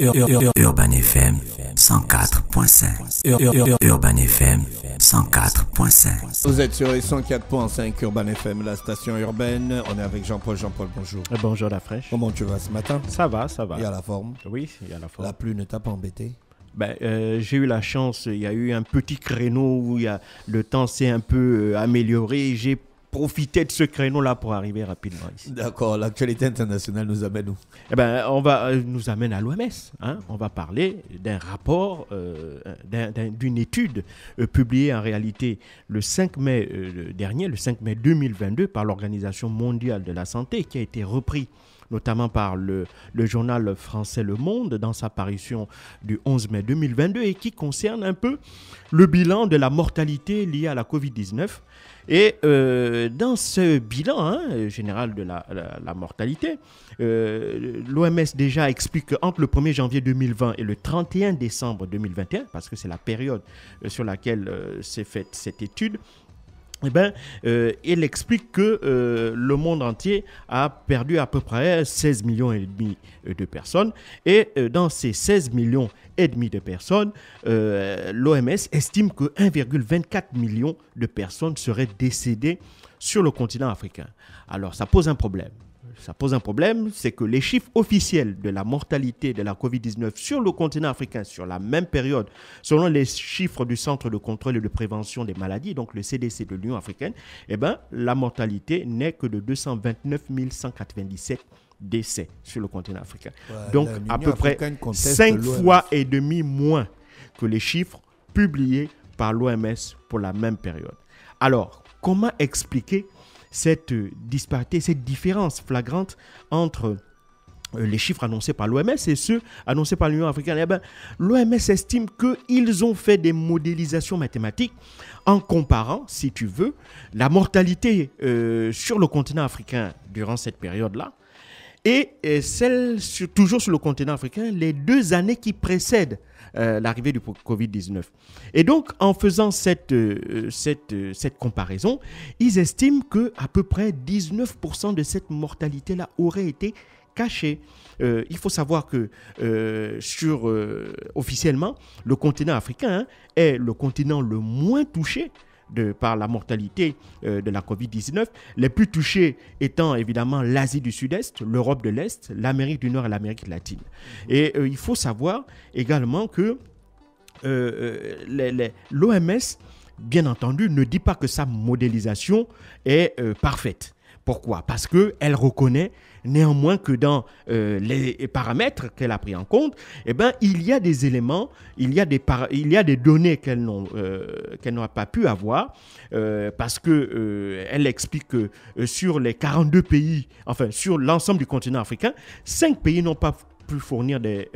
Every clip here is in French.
Urban FM 104.5 Urban FM 104.5 Vous êtes sur les 104.5 Urban FM, la station urbaine. On est avec Jean-Paul. Jean-Paul, bonjour. Euh, bonjour la fraîche. Comment tu vas ce matin Ça va, ça va. Il y a la forme Oui, il y a la forme. La pluie ne t'a pas embêté ben, euh, j'ai eu la chance, il y a eu un petit créneau où il y a, le temps s'est un peu euh, amélioré. J'ai profiter de ce créneau-là pour arriver rapidement ici. D'accord, l'actualité internationale nous amène où Eh ben, on va euh, nous amène à l'OMS. Hein. on va parler d'un rapport, euh, d'une étude euh, publiée en réalité le 5 mai dernier, le 5 mai 2022, par l'Organisation mondiale de la santé, qui a été repris notamment par le, journal français Le Monde dans sa parution du 11 mai 2022 et qui concerne un peu le bilan de la mortalité liée à la Covid-19. Et euh, dans ce bilan hein, général de la, mortalité, euh, l'OMS déjà explique qu'entre le 1er janvier 2020 et le 31 décembre 2021, parce que c'est la période euh, sur laquelle s'est faite cette étude, eh bien euh, il explique que euh, le monde entier a perdu à peu près 16 euh, millions et demi de personnes. Et dans ces 16 millions et demi de personnes, l'OMS estime que 1,24 million de personnes seraient décédées sur le continent africain. Alors ça pose un problème ça pose un problème, c'est que les chiffres officiels de la mortalité de la COVID-19 sur le continent africain sur la même période, selon les chiffres du Centre de contrôle et de prévention des maladies, donc le CDC de l'Union africaine, eh ben, la mortalité n'est que de 229 197 décès sur le continent africain. donc à peu près 5 fois et demi moins que les chiffres publiés par l'OMS pour la même période. Alors, comment expliquer cette euh, disparité, cette différence flagrante entre euh, les chiffres annoncés par l'OMS et ceux annoncés par l'Union africaine, eh ben, l'OMS estime qu'ils ont fait des modélisations mathématiques en comparant, si tu veux, la mortalité euh, sur le continent africain durant cette période-là et, celle toujours sur le continent africain les deux années qui précèdent euh, l'arrivée du Covid-19. Et donc, en faisant cette, euh, euh, cette, comparaison, ils estiment que à peu près 19% de cette mortalité-là aurait été cachée. il faut savoir que sur officiellement le continent africain hein, est le continent le moins touché par la mortalité euh, de la Covid-19, les plus touchés étant évidemment l'Asie du Sud-Est, l'Europe de l'Est, l'Amérique du Nord et l'Amérique latine. Et euh, il faut savoir également que euh, l'OMS, bien entendu, ne dit pas que sa modélisation est parfaite. Pourquoi Parce qu'elle reconnaît néanmoins que dans euh, les paramètres qu'elle a pris en compte, eh ben, il y a des éléments, il y a des, il y a des données qu'elle euh, n'a pas pu avoir, euh, parce qu'elle explique que sur les 42 pays, enfin sur l'ensemble du continent africain, 5 pays n'ont pas pu fournir des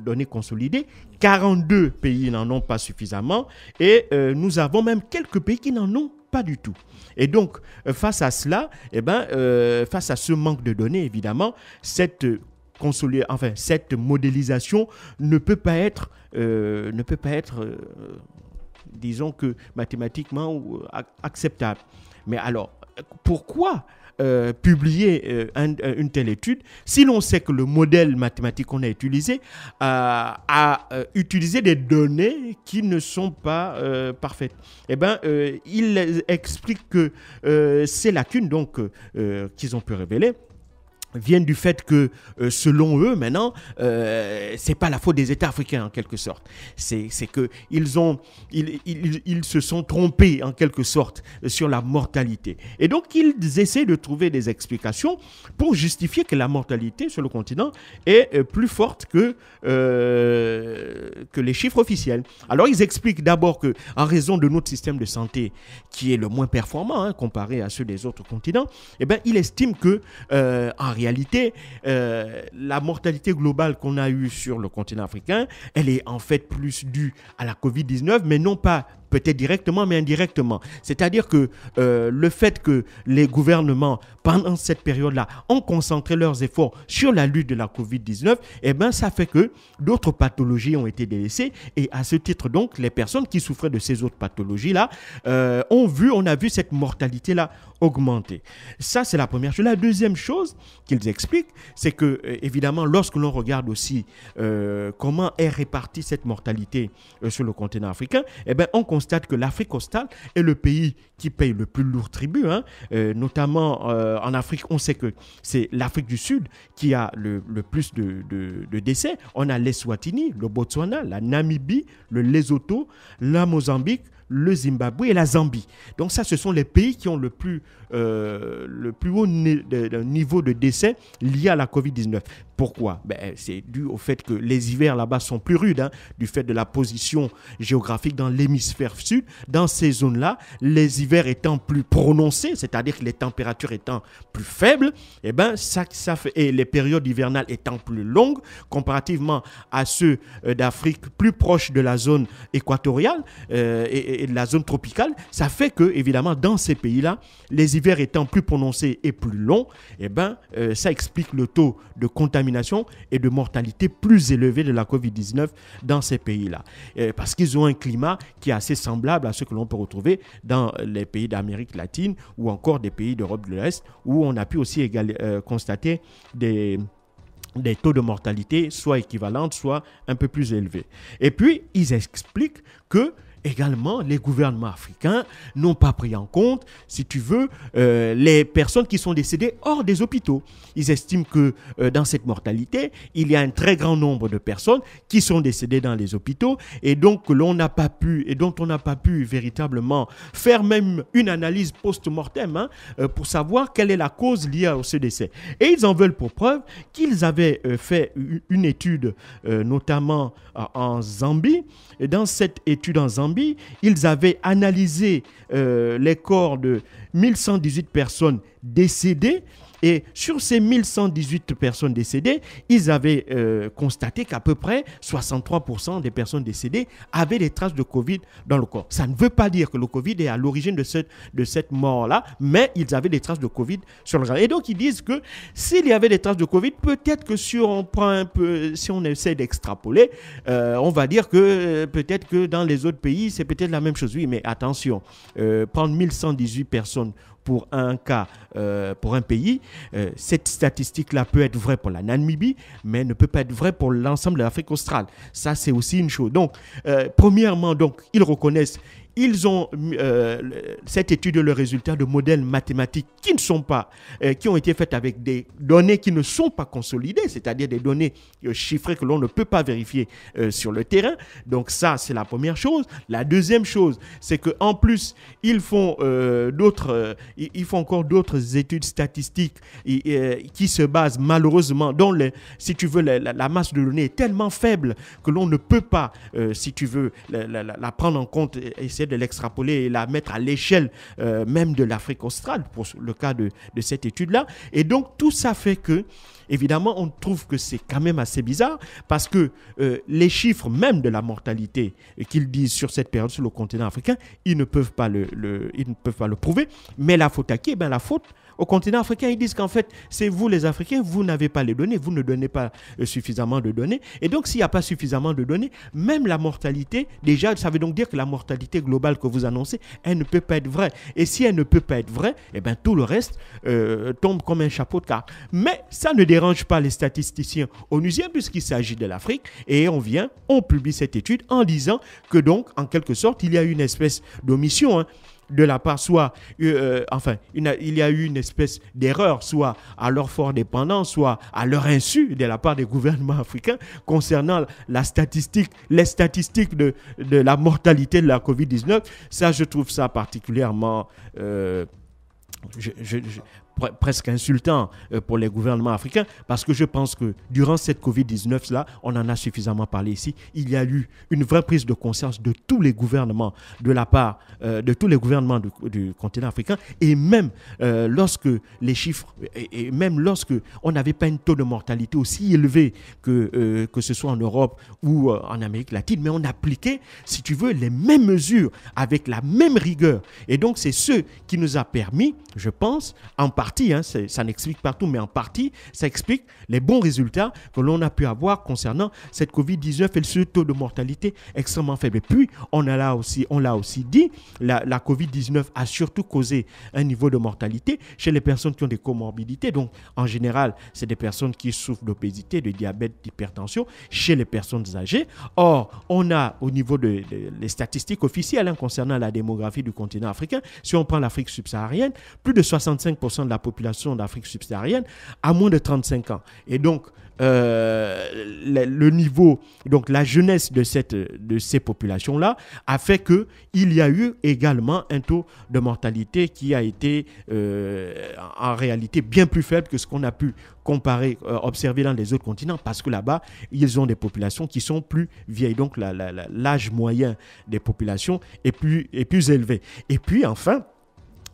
données consolidées. 42 pays n'en ont pas suffisamment et nous avons même quelques pays qui n'en ont pas du tout. Et donc, euh, face à cela, eh ben, euh, face à ce manque de données, évidemment, cette euh, enfin, cette modélisation ne peut pas être, ne peut pas être, disons que mathématiquement acceptable. Mais alors, pourquoi euh, publier euh, euh, une telle étude si l'on sait que le modèle mathématique qu'on a utilisé a utilisé des données qui ne sont pas parfaites Eh bien, il explique que ces lacunes donc qu'ils ont pu révéler viennent du fait que, euh, selon eux, maintenant, euh, c'est pas la faute des États africains en quelque sorte. C'est que ils ont, ils, ils, se sont trompés en quelque sorte sur la mortalité. Et donc ils essaient de trouver des explications pour justifier que la mortalité sur le continent est euh, plus forte que euh, que les chiffres officiels. Alors ils expliquent d'abord que, en raison de notre système de santé qui est le moins performant hein, comparé à ceux des autres continents, eh ben ils estiment que réalité réalité, euh, la mortalité globale qu'on a eue sur le continent africain, elle est en fait plus due à la Covid-19, mais non pas peut-être directement, mais indirectement. C'est-à-dire que euh, le fait que les gouvernements, pendant cette période-là, ont concentré leurs efforts sur la lutte de la COVID-19, eh ben, ça fait que d'autres pathologies ont été délaissées. Et à ce titre, donc, les personnes qui souffraient de ces autres pathologies-là euh, ont vu, on a vu cette mortalité-là augmenter. Ça, c'est la première chose. La deuxième chose, qu'ils expliquent, c'est que, euh, évidemment, lorsque l'on regarde aussi euh, comment est répartie cette mortalité euh, sur le continent africain, eh bien, on constate que l'Afrique australe est le pays qui paye le plus lourd tribut. Hein. notamment en Afrique, on sait que c'est l'Afrique du Sud qui a le, plus de, de, décès. On a l'Eswatini, le Botswana, la Namibie, le Lesotho, la Mozambique, le Zimbabwe et la Zambie. Donc ça, ce sont les pays qui ont le plus, euh, le plus haut niveau de décès lié à la COVID-19. Pourquoi ben, C'est dû au fait que les hivers là-bas sont plus rudes, hein, du fait de la position géographique dans l'hémisphère sud. Dans ces zones-là, les hivers étant plus prononcés, c'est-à-dire que les températures étant plus faibles, eh ben, ça, et les périodes hivernales étant plus longues, comparativement à ceux euh, d'Afrique plus proches de la zone équatoriale, euh, et et de la zone tropicale, ça fait que, évidemment, dans ces pays-là, les hivers étant plus prononcés et plus longs, eh ben, euh, ça explique le taux de contamination et de mortalité plus élevé de la COVID-19 dans ces pays-là. parce qu'ils ont un climat qui est assez semblable à ce que l'on peut retrouver dans les pays d'Amérique latine ou encore des pays d'Europe de l'Est, où on a pu aussi euh, constater des des taux de mortalité soit équivalents, soit un peu plus élevés. Et puis, ils expliquent que également, les gouvernements africains n'ont pas pris en compte, si tu veux, euh, les personnes qui sont décédées hors des hôpitaux. Ils estiment que euh, dans cette mortalité, il y a un très grand nombre de personnes qui sont décédées dans les hôpitaux et donc que l'on n'a pas pu et dont on n'a pas pu véritablement faire même une analyse post-mortem hein, euh, pour savoir quelle est la cause liée à ce décès. Et ils en veulent pour preuve qu'ils avaient fait une étude, notamment en Zambie. Et dans cette étude en Zambie, ils avaient analysé euh, les corps de 1118 personnes décédées et sur ces 1118 personnes décédées, ils avaient euh, constaté qu'à peu près 63% des personnes décédées avaient des traces de Covid dans le corps. Ça ne veut pas dire que le Covid est à l'origine de cette, de cette mort-là, mais ils avaient des traces de Covid sur le corps. Et donc, ils disent que s'il y avait des traces de Covid, peut-être que si on prend un peu, si on essaie d'extrapoler, euh, on va dire que euh, peut-être que dans les autres pays, c'est peut-être la même chose. Oui, mais attention, prendre 1118 personnes pour un cas, euh, pour un pays, euh, cette statistique-là peut être vraie pour la Namibie, mais ne peut pas être vraie pour l'ensemble de l'Afrique australe. Ça, c'est aussi une chose. Donc, euh, premièrement, donc, ils reconnaissent, ils ont euh, cette étude, le résultat de modèles mathématiques qui ne sont pas, euh, qui ont été faites avec des données qui ne sont pas consolidées, c'est-à-dire des données euh, chiffrées que l'on ne peut pas vérifier sur le terrain. Donc ça, c'est la première chose. La deuxième chose, c'est que en plus, ils font d'autres, ils font encore d'autres études statistiques et, qui se basent malheureusement, dont les, si tu veux, la, masse de données est tellement faible que l'on ne peut pas, si tu veux, la, prendre en compte et, de l'extrapoler et la mettre à l'échelle euh, même de l'Afrique australe, pour le cas de, cette étude-là. Et donc, tout ça fait que, évidemment, on trouve que c'est quand même assez bizarre, parce que euh, les chiffres même de la mortalité euh, qu'ils disent sur cette période sur le continent africain, ils ne peuvent pas le, ils ne peuvent pas le prouver. Mais la faute à qui eh bien, la faute au continent africain, ils disent qu'en fait, c'est vous les Africains, vous n'avez pas les données, vous ne donnez pas suffisamment de données. Et donc, s'il n'y a pas suffisamment de données, même la mortalité, déjà, ça veut donc dire que la mortalité globale que vous annoncez, elle ne peut pas être vraie. Et si elle ne peut pas être vraie, eh bien, tout le reste euh, tombe comme un chapeau de carte. Mais ça ne dérange pas les statisticiens onusiens puisqu'il s'agit de l'Afrique. Et on vient, on publie cette étude en disant que donc, en quelque sorte, il y a une espèce d'omission. Hein de la part, soit, euh, euh, enfin, il y a eu une espèce d'erreur, soit à leur fort dépendance, soit à leur insu de la part des gouvernements africains concernant la statistique, les statistiques de, la mortalité de la COVID-19. Ça, je trouve ça particulièrement... Euh, presque insultant euh, pour les gouvernements africains, parce que je pense que durant cette Covid-19-là, on en a suffisamment parlé ici, il y a eu une vraie prise de conscience de tous les gouvernements, de la part euh, de tous les gouvernements du, continent africain, et même euh, lorsque les chiffres, et, même lorsque on n'avait pas un taux de mortalité aussi élevé que, que ce soit en Europe ou en Amérique latine, mais on appliquait, si tu veux, les mêmes mesures avec la même rigueur. Et donc, c'est ce qui nous a permis, je pense, en particulier partie, hein, ça n'explique pas tout, mais en partie, ça explique les bons résultats que l'on a pu avoir concernant cette Covid-19 et ce taux de mortalité extrêmement faible. Et puis, on l'a aussi, on l'a aussi dit, la, Covid-19 a surtout causé un niveau de mortalité chez les personnes qui ont des comorbidités. Donc, en général, c'est des personnes qui souffrent d'obésité, de diabète, d'hypertension chez les personnes âgées. Or, on a au niveau des de, les statistiques officielles hein, concernant la démographie du continent africain, si on prend l'Afrique subsaharienne, plus de 65% de la population d'Afrique subsaharienne à moins de 35 ans. Et donc, euh, le, niveau, donc la jeunesse de, cette, de ces populations-là a fait qu'il y a eu également un taux de mortalité qui a été euh, en réalité bien plus faible que ce qu'on a pu comparer, euh, observer dans les autres continents, parce que là-bas, ils ont des populations qui sont plus vieilles. Donc l'âge moyen des populations est plus, est plus élevé. Et puis enfin,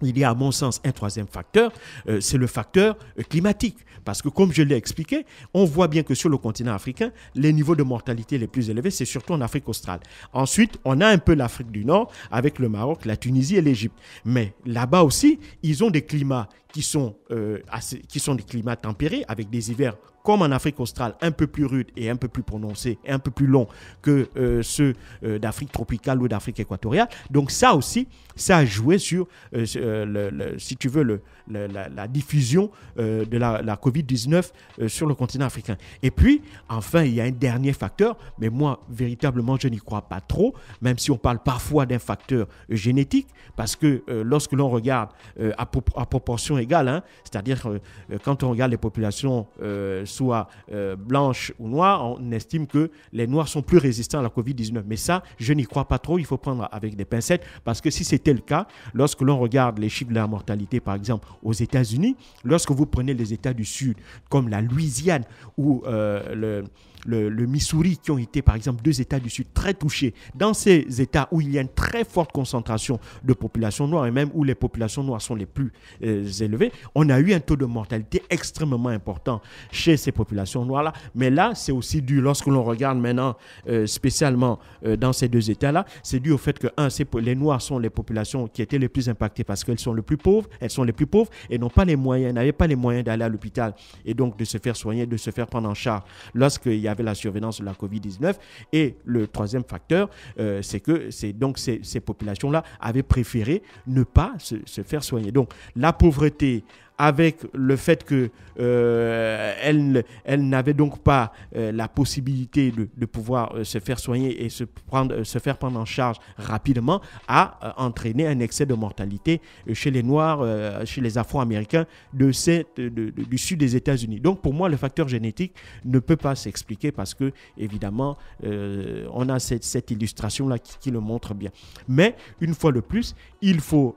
il y a à mon sens un troisième facteur, euh, c'est le facteur euh, climatique. Parce que comme je l'ai expliqué, on voit bien que sur le continent africain, les niveaux de mortalité les plus élevés, c'est surtout en Afrique australe. Ensuite, on a un peu l'Afrique du Nord avec le Maroc, la Tunisie et l'Égypte. Mais là-bas aussi, ils ont des climats qui sont, euh, qui sont des climats tempérés, avec des hivers comme en Afrique australe, un peu plus rudes et un peu plus prononcés, et un peu plus longs que euh, ceux euh, d'Afrique tropicale ou d'Afrique équatoriale. Donc ça aussi, ça a joué sur, si tu veux, le, la, diffusion de la, Covid-19 sur le continent africain. Et puis, enfin, il y a un dernier facteur, mais moi, véritablement, je n'y crois pas trop, même si on parle parfois d'un facteur génétique, parce que lorsque l'on regarde à, proportion à proportion Hein. C'est-à-dire euh, quand on regarde les populations, euh, soit euh, blanches ou noires, on estime que les noirs sont plus résistants à la Covid-19. Mais ça, je n'y crois pas trop. Il faut prendre avec des pincettes parce que si c'était le cas, lorsque l'on regarde les chiffres de la mortalité, par exemple, aux États-Unis, lorsque vous prenez les États du Sud, comme la Louisiane ou le le, Missouri, qui ont été par exemple deux États du Sud très touchés, dans ces États où il y a une très forte concentration de populations noires et même où les populations noires sont les plus euh, élevées, on a eu un taux de mortalité extrêmement important chez ces populations noires-là. Mais là, c'est aussi dû, lorsque l'on regarde maintenant euh, spécialement euh, dans ces deux États-là, c'est dû au fait que, un, les Noirs sont les populations qui étaient les plus impactées parce qu'elles sont les plus pauvres, elles sont les plus pauvres et n'ont pas les moyens, n'avaient pas les moyens d'aller à l'hôpital et donc de se faire soigner, de se faire prendre en charge lorsqu'il y a avait la surveillance de la COVID-19. Et le troisième facteur, euh, c'est que donc ces, populations-là avaient préféré ne pas se faire soigner. Donc la pauvreté, avec le fait que euh, elle, n'avait donc pas euh, la possibilité de, pouvoir euh, se faire soigner et se, prendre, se faire prendre en charge rapidement, a entraîné un excès de mortalité chez les Noirs, chez les Afro-Américains du sud des États-Unis. Donc pour moi, le facteur génétique ne peut pas s'expliquer parce que, évidemment, on a cette, illustration-là qui, le montre bien. Mais, une fois de plus, il faut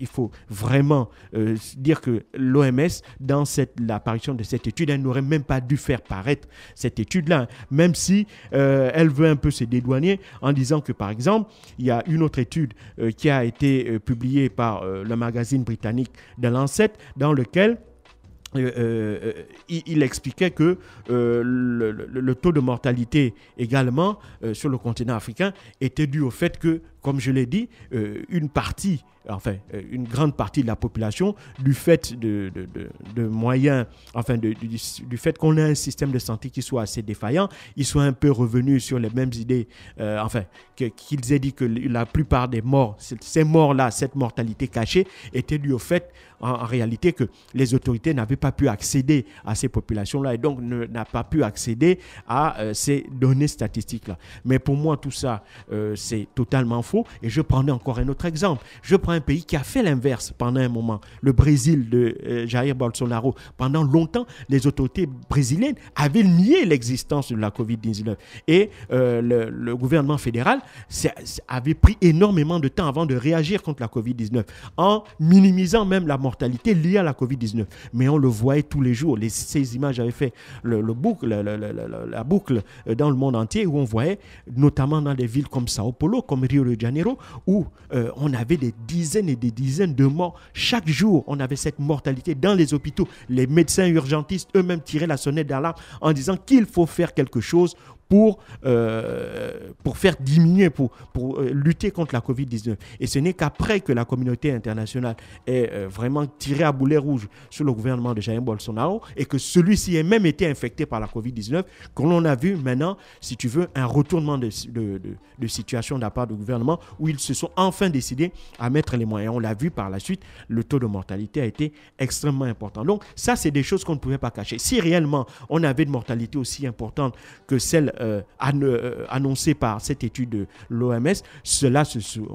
il faut vraiment euh, dire que l'OMS, dans l'apparition de cette étude, elle n'aurait même pas dû faire paraître cette étude-là, même si euh, elle veut un peu se dédouaner en disant que, par exemple, il y a une autre étude euh, qui a été publiée par le magazine britannique de Lancet, dans lequel il, expliquait que le, taux de mortalité également sur le continent africain était dû au fait que, comme je l'ai dit, une partie enfin, euh, une grande partie de la population, du fait de, moyens, enfin, du, fait qu'on ait un système de santé qui soit assez défaillant, ils soient un peu revenus sur les mêmes idées, euh, enfin, qu'ils aient dit que la plupart des morts, ces morts-là, cette mortalité cachée, était due au fait, en, réalité, que les autorités n'avaient pas pu accéder à ces populations-là et donc n'a pas pu accéder à euh, ces données statistiques-là. Mais pour moi, tout ça, c'est totalement faux. Et je prenais encore un autre exemple. Je prends pays qui a fait l'inverse pendant un moment. Le Brésil de euh, Jair Bolsonaro, pendant longtemps, les autorités brésiliennes avaient nié l'existence de la COVID-19. Et euh, le, gouvernement fédéral avait pris énormément de temps avant de réagir contre la COVID-19, en minimisant même la mortalité liée à la COVID-19. Mais on le voyait tous les jours. Les, ces images avaient fait le, boucle, la boucle euh, dans le monde entier, où on voyait, notamment dans des villes comme Sao Paulo, comme Rio de Janeiro, où on avait des dizaines et des dizaines de morts. Chaque jour, on avait cette mortalité dans les hôpitaux. Les médecins urgentistes eux-mêmes tiraient la sonnette d'alarme en disant qu'il faut faire quelque chose pour, euh, pour faire diminuer, pour, pour euh, lutter contre la Covid-19. Et ce n'est qu'après que la communauté internationale ait euh, vraiment tiré à boulet rouge sur le gouvernement de Jair Bolsonaro et que celui-ci ait même été infecté par la Covid-19 que l'on a vu maintenant, si tu veux, un retournement de, situation de la part du gouvernement où ils se sont enfin décidés à mettre les moyens. On l'a vu par la suite, le taux de mortalité a été extrêmement important. Donc ça, c'est des choses qu'on ne pouvait pas cacher. Si réellement on avait une mortalité aussi importante que celle euh, euh, annoncé par cette étude de l'OMS, cela,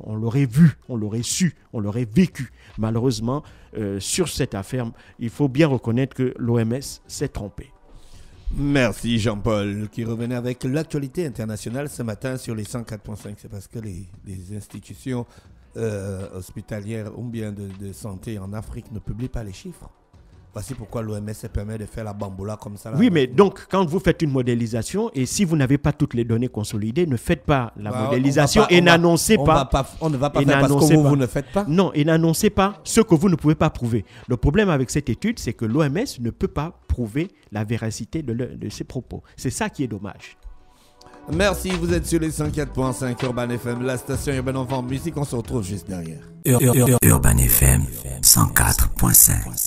on l'aurait vu, on l'aurait su, on l'aurait vécu. Malheureusement, euh, sur cette affaire, il faut bien reconnaître que l'OMS s'est trompé. Merci Jean-Paul qui revenait avec l'actualité internationale ce matin sur les 104.5. C'est parce que les, institutions hospitalières ou bien de santé en Afrique ne publient pas les chiffres. Voici pourquoi l'OMS permet de faire la bamboula comme ça. Oui, mais donc, quand vous faites une modélisation, et si vous n'avez pas toutes les données consolidées, ne faites pas la modélisation et n'annoncez pas, On ne va pas faire parce que vous, ne faites pas. Non, et n'annoncez pas ce que vous ne pouvez pas prouver. Le problème avec cette étude, c'est que l'OMS ne peut pas prouver la véracité de, ses propos. C'est ça qui est dommage. Merci, vous êtes sur les 104.5 Urban FM, la station Urban Enfant Musique. On se retrouve juste derrière. Urban FM 104.5.